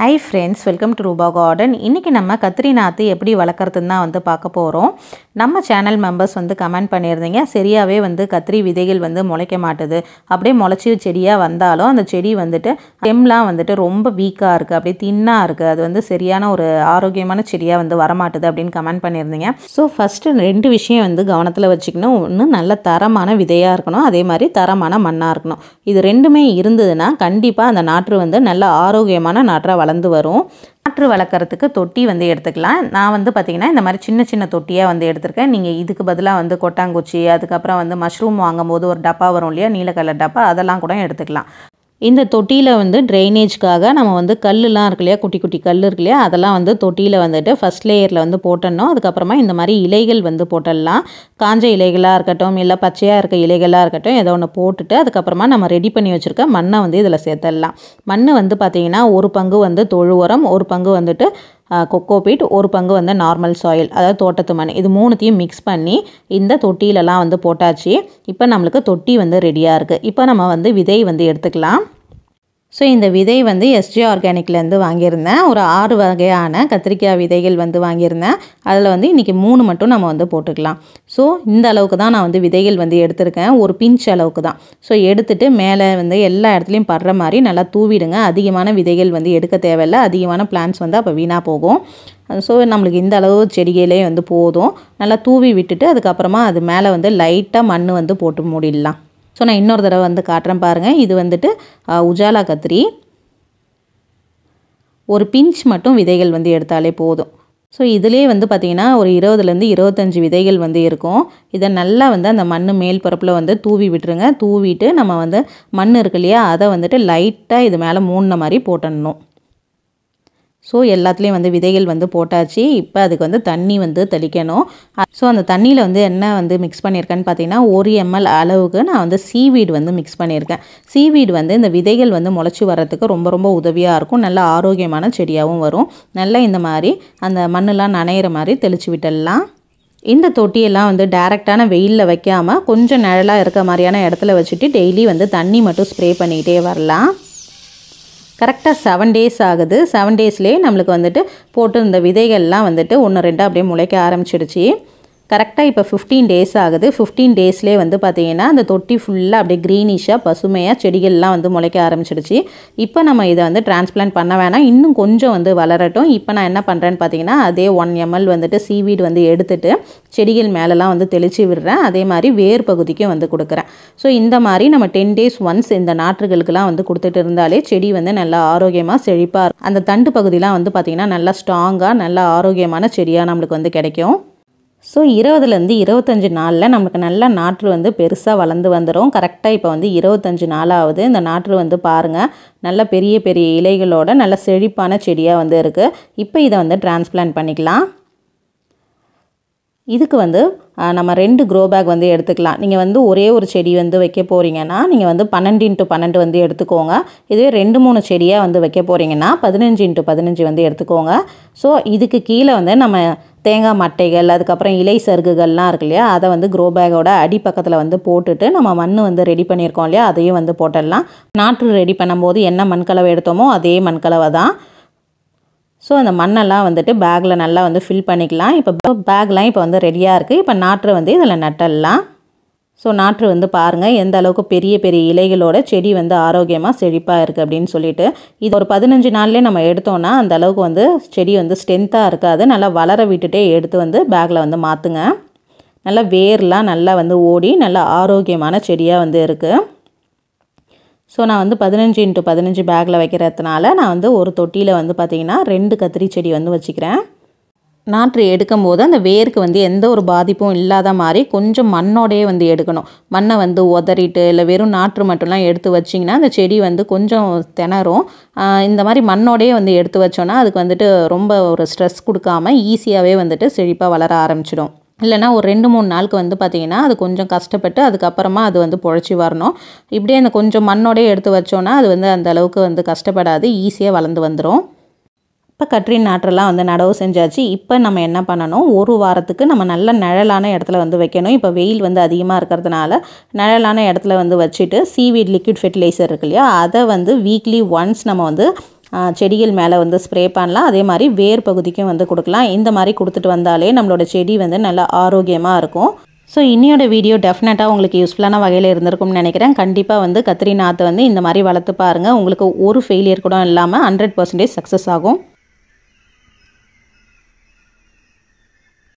high friends welcome to Rupa garden இன்றைக்கி நம்ம கத்திரி நாற்று எப்படி வளர்க்குறதுன்னு தான் வந்து பார்க்க போகிறோம் நம்ம சேனல் மெம்பர்ஸ் வந்து கமெண்ட் பண்ணியிருந்தீங்க சரியாகவே வந்து கத்திரி விதைகள் வந்து முளைக்க மாட்டுது அப்படியே முளைச்சி செடியாக வந்தாலும் அந்த செடி வந்துட்டு ஸ்டெம்லாம் வந்துட்டு ரொம்ப வீக்காக இருக்குது அப்படியே தின்னாக இருக்குது அது வந்து சரியான ஒரு ஆரோக்கியமான செடியாக வந்து வரமாட்டுது அப்படின்னு கமெண்ட் பண்ணியிருந்தீங்க ஸோ ஃபஸ்ட்டு ரெண்டு விஷயம் வந்து கவனத்தில் வச்சுக்கணும் ஒன்று நல்ல தரமான விதையாக இருக்கணும் அதே மாதிரி தரமான மண்ணாக இருக்கணும் இது ரெண்டுமே இருந்ததுன்னா கண்டிப்பாக அந்த நாற்று வந்து நல்ல ஆரோக்கியமான நாற்றாக வளர்ந்து வரும் காற்று வளர்க்குறதுக்கு தொட்டி வந்து எடுத்துக்கலாம் நான் வந்து பார்த்திங்கன்னா இந்த மாதிரி சின்ன சின்ன தொட்டியாக வந்து எடுத்திருக்கேன் நீங்கள் இதுக்கு பதிலாக வந்து கொட்டாங்குச்சி அதுக்கப்புறம் வந்து மஷ்ரூம் வாங்கும்போது ஒரு டப்பா வரும் இல்லையா நீல கலர் டப்பா அதெல்லாம் கூட எடுத்துக்கலாம் இந்த தொட்டியில் வந்து ட்ரைனேஜ்க்காக நம்ம வந்து கல்லுலாம் இருக்கு இல்லையா குட்டி குட்டி கல் இருக்கு இல்லையா அதெல்லாம் வந்து தொட்டியில் வந்துட்டு ஃபஸ்ட் லேயரில் வந்து போட்டணும் அதுக்கப்புறமா இந்த மாதிரி இலைகள் வந்து போட்டுடலாம் காஞ்ச இலைகளாக இருக்கட்டும் இல்லை பச்சையாக இருக்க இலைகளாக இருக்கட்டும் ஏதோ ஒன்று போட்டுட்டு அதுக்கப்புறமா நம்ம ரெடி பண்ணி வச்சுருக்க மண்ணை வந்து இதில் சேர்த்துடலாம் மண் வந்து பார்த்திங்கன்னா ஒரு பங்கு வந்து தொழு உரம் ஒரு பங்கு வந்துட்டு கொக்கோபீட் ஒரு பங்கு வந்து நார்மல் சாயில் அதாவது தோட்டத்து மண் இது மூணுத்தையும் மிக்ஸ் பண்ணி இந்த தொட்டியிலலாம் வந்து போட்டாச்சு இப்போ நம்மளுக்கு தொட்டி வந்து ரெடியாக இருக்குது இப்போ நம்ம வந்து விதை வந்து எடுத்துக்கலாம் ஸோ இந்த விதை வந்து எஸ்ஜி ஆர்கானிக்லேருந்து வாங்கியிருந்தேன் ஒரு ஆறு வகையான கத்திரிக்காய் விதைகள் வந்து வாங்கியிருந்தேன் அதில் வந்து இன்றைக்கி மூணு மட்டும் நம்ம வந்து போட்டுக்கலாம் ஸோ இந்த அளவுக்கு தான் நான் வந்து விதைகள் வந்து எடுத்திருக்கேன் ஒரு பிஞ்ச் அளவுக்கு தான் ஸோ எடுத்துகிட்டு மேலே வந்து எல்லா இடத்துலையும் படுற மாதிரி நல்லா தூவிடுங்க அதிகமான விதைகள் வந்து எடுக்க தேவையில்லை அதிகமான பிளான்ஸ் வந்து அப்போ வீணாக போகும் ஸோ நம்மளுக்கு இந்த அளவு செடிகளே வந்து போதும் நல்லா தூவி விட்டுட்டு அதுக்கப்புறமா அது மேலே வந்து லைட்டாக மண் வந்து போட்டு மூடிடலாம் ஸோ நான் இன்னொரு தடவை வந்து காட்டுறேன் பாருங்கள் இது வந்துட்டு உஜாலா கத்திரி ஒரு பிஞ்ச் மட்டும் விதைகள் வந்து எடுத்தாலே போதும் ஸோ இதிலே வந்து பார்த்திங்கன்னா ஒரு இருபதுலேருந்து இருபத்தஞ்சி விதைகள் வந்து இருக்கும் இதை நல்லா வந்து அந்த மண் மேல் பரப்பில் வந்து தூவி விட்டுருங்க தூவிட்டு நம்ம வந்து மண் இருக்கு இல்லையா அதை வந்துட்டு லைட்டாக இது மேலே மூணு மாதிரி போட்டணும் ஸோ எல்லாத்துலேயும் வந்து விதைகள் வந்து போட்டாச்சு இப்போ அதுக்கு வந்து தண்ணி வந்து தெளிக்கணும் ஸோ அந்த தண்ணியில் வந்து என்ன வந்து மிக்ஸ் பண்ணியிருக்கேன்னு பார்த்தீங்கன்னா ஒரு எம்எல் அளவுக்கு நான் வந்து சீவீடு வந்து மிக்ஸ் பண்ணியிருக்கேன் சீவீடு வந்து இந்த விதைகள் வந்து முளைச்சி வர்றதுக்கு ரொம்ப ரொம்ப உதவியாக இருக்கும் நல்ல ஆரோக்கியமான செடியாகவும் வரும் நல்லா இந்த மாதிரி அந்த மண்ணெலாம் நனையிற மாதிரி தெளித்து விட்டுடலாம் இந்த தொட்டியெல்லாம் வந்து டேரெக்டான வெயிலில் வைக்காமல் கொஞ்சம் நிழலாக இருக்க மாதிரியான இடத்துல வச்சுட்டு டெய்லி வந்து தண்ணி மட்டும் ஸ்ப்ரே பண்ணிக்கிட்டே வரலாம் கரெக்டாக செவன் டேஸ் ஆகுது செவன் டேஸ்லேயே நம்மளுக்கு வந்துட்டு போட்டு இந்த விதைகள்லாம் வந்துட்டு ஒன்று ரெண்டாக அப்படியே முளைக்க ஆரம்பிச்சிடுச்சு கரெக்டாக இப்போ ஃபிஃப்டீன் டேஸ் ஆகுது ஃபிஃப்டீன் டேஸ்லேயே வந்து பார்த்திங்கன்னா அந்த தொட்டி ஃபுல்லாக அப்படியே க்ரீனிஷாக பசுமையாக செடிகள்லாம் வந்து முளைக்க ஆரம்பிச்சிடுச்சு இப்போ நம்ம இதை வந்து டிரான்ஸ்பிளான்ட் பண்ண வேணாம் இன்னும் கொஞ்சம் வந்து வளரட்டும் இப்போ நான் என்ன பண்ணுறேன்னு பார்த்தீங்கன்னா அதே ஒன் எம்எல் வந்துட்டு சீவீடு வந்து எடுத்துட்டு செடிகள் மேலெலாம் வந்து தெளித்து விடுறேன் அதே மாதிரி வேர் பகுதிக்கும் வந்து கொடுக்குறேன் ஸோ இந்த மாதிரி நம்ம டென் டேஸ் ஒன்ஸ் இந்த நாற்றுகளுக்கெல்லாம் வந்து கொடுத்துட்டு இருந்தாலே செடி வந்து நல்லா ஆரோக்கியமாக செழிப்பாக அந்த தண்டு பகுதியெலாம் வந்து பார்த்திங்கன்னா நல்லா ஸ்ட்ராங்காக நல்லா ஆரோக்கியமான செடியாக நம்மளுக்கு வந்து கிடைக்கும் ஸோ இருபதுலேருந்து இருபத்தஞ்சி நாளில் நமக்கு நல்ல நாற்று வந்து பெருசாக வளர்ந்து வந்துடும் கரெக்டாக இப்போ வந்து இருபத்தஞ்சி நாளாவது இந்த நாற்று வந்து பாருங்கள் நல்ல பெரிய பெரிய இலைகளோட நல்ல செழிப்பான செடியாக வந்து இருக்குது இப்போ இதை வந்து டிரான்ஸ்பிளான்ட் பண்ணிக்கலாம் இதுக்கு வந்து நம்ம ரெண்டு க்ரோ பேக் வந்து எடுத்துக்கலாம் நீங்கள் வந்து ஒரே ஒரு செடி வந்து வைக்க போகிறீங்கன்னா நீங்கள் வந்து பன்னெண்டு இன்ட்டு பன்னெண்டு வந்து எடுத்துக்கோங்க இதுவே ரெண்டு மூணு செடியாக வந்து வைக்க போகிறீங்கன்னா பதினஞ்சு இன்ட்டு பதினஞ்சு வந்து எடுத்துக்கோங்க ஸோ இதுக்கு கீழே வந்து நம்ம தேங்காய் மட்டைகள் அதுக்கப்புறம் இலை சருகுகள்லாம் இருக்கு இல்லையா அதை வந்து க்ரோ பேக்கோட அடிப்பக்கத்தில் வந்து போட்டுட்டு நம்ம மண் வந்து ரெடி பண்ணியிருக்கோம் இல்லையா அதையும் வந்து போட்டுடலாம் நாற்று ரெடி பண்ணும்போது என்ன மண்கலவை எடுத்தோமோ அதே மண்கலவை தான் ஸோ அந்த மண்ணெல்லாம் வந்துட்டு பேக்கில் நல்லா வந்து ஃபில் பண்ணிக்கலாம் இப்போ பேக்லாம் இப்போ வந்து ரெடியாக இருக்குது இப்போ நாற்று வந்து இதில் நட்டலாம் ஸோ நாற்று வந்து பாருங்கள் எந்த அளவுக்கு பெரிய பெரிய இலைகளோட செடி வந்து ஆரோக்கியமாக செழிப்பாக இருக்குது அப்படின்னு சொல்லிட்டு இது ஒரு பதினஞ்சு நாள்லேயே நம்ம எடுத்தோன்னா அந்த அளவுக்கு வந்து செடி வந்து ஸ்ட்ரென்த்தாக இருக்காது நல்லா வளர விட்டுட்டே எடுத்து வந்து பேக்கில் வந்து மாற்றுங்க நல்லா வேர்லாம் நல்லா வந்து ஓடி நல்லா ஆரோக்கியமான செடியாக வந்து இருக்குது ஸோ நான் வந்து பதினஞ்சு இன்ட்டு பதினஞ்சு பேக்கில் வைக்கிறதுனால நான் வந்து ஒரு தொட்டியில் வந்து பார்த்திங்கன்னா ரெண்டு கத்திரி செடி வந்து வச்சுக்கிறேன் நாற்று எடுக்கும் போது அந்த வேருக்கு வந்து எந்த ஒரு பாதிப்பும் இல்லாத மாதிரி கொஞ்சம் மண்ணோடையே வந்து எடுக்கணும் மண்ணை வந்து உதறிட்டு இல்லை வெறும் நாற்று மட்டும்லாம் எடுத்து வச்சிங்கன்னா அந்த செடி வந்து கொஞ்சம் திணறும் இந்த மாதிரி மண்ணோடையே வந்து எடுத்து வச்சோன்னா அதுக்கு வந்துட்டு ரொம்ப ஒரு ஸ்ட்ரெஸ் கொடுக்காமல் ஈஸியாகவே வந்துட்டு செழிப்பாக வளர ஆரம்பிச்சிடும் இல்லைனா ஒரு ரெண்டு மூணு நாளுக்கு வந்து பார்த்திங்கன்னா அது கொஞ்சம் கஷ்டப்பட்டு அதுக்கப்புறமா அது வந்து புழைச்சி வரணும் இப்படியே அந்த கொஞ்சம் மண்ணோடய எடுத்து வச்சோன்னா அது வந்து அந்த அளவுக்கு வந்து கஷ்டப்படாது ஈஸியாக வளர்ந்து வந்துடும் இப்போ கற்றின் நாற்றெல்லாம் வந்து நடவு செஞ்சாச்சு இப்போ நம்ம என்ன பண்ணணும் ஒரு வாரத்துக்கு நம்ம நல்ல நிழலான இடத்துல வந்து வைக்கணும் இப்போ வெயில் வந்து அதிகமாக இருக்கிறதுனால நிழலான இடத்துல வந்து வச்சுட்டு சீவீட் லிக்விட் ஃபெர்டிலைசர் இருக்கு இல்லையா அதை வந்து வீக்லி ஒன்ஸ் நம்ம வந்து செடிகள் மேலே வந்து ஸ்ப்ரே பண்ணலாம் அதே மாதிரி வேர் பகுதிக்கும் வந்து கொடுக்கலாம் இந்த மாதிரி கொடுத்துட்டு வந்தாலே நம்மளோட செடி வந்து நல்லா ஆரோக்கியமாக இருக்கும் ஸோ இன்னியோட வீடியோ டெஃபினட்டாக உங்களுக்கு யூஸ்ஃபுல்லான வகையில் இருந்திருக்கும்னு நினைக்கிறேன் கண்டிப்பாக வந்து கத்திரி நாத்தை வந்து இந்த மாதிரி வளர்த்து பாருங்கள் உங்களுக்கு ஒரு ஃபெயிலியர் கூட இல்லாமல் ஹண்ட்ரட் பர்சன்டேஜ் சக்ஸஸ் ஆகும்